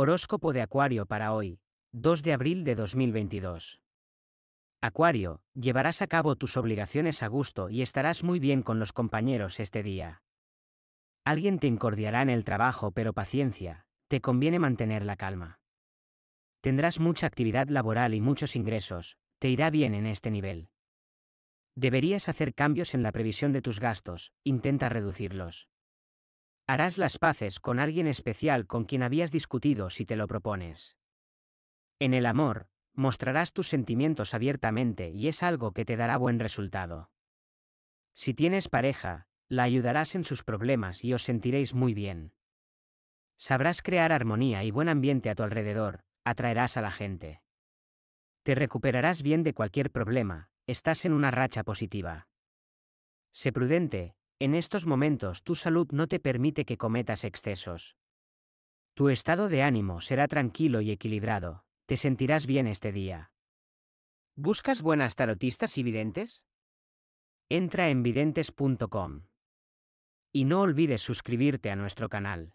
Horóscopo de Acuario para hoy, 2 de abril de 2022. Acuario, llevarás a cabo tus obligaciones a gusto y estarás muy bien con los compañeros este día. Alguien te incordiará en el trabajo, pero paciencia, te conviene mantener la calma. Tendrás mucha actividad laboral y muchos ingresos, te irá bien en este nivel. Deberías hacer cambios en la previsión de tus gastos, intenta reducirlos. Harás las paces con alguien especial con quien habías discutido si te lo propones. En el amor, mostrarás tus sentimientos abiertamente y es algo que te dará buen resultado. Si tienes pareja, la ayudarás en sus problemas y os sentiréis muy bien. Sabrás crear armonía y buen ambiente a tu alrededor, atraerás a la gente. Te recuperarás bien de cualquier problema, estás en una racha positiva. Sé prudente, en estos momentos tu salud no te permite que cometas excesos. Tu estado de ánimo será tranquilo y equilibrado, te sentirás bien este día. ¿Buscas buenas tarotistas y videntes? Entra en videntes.com. Y no olvides suscribirte a nuestro canal.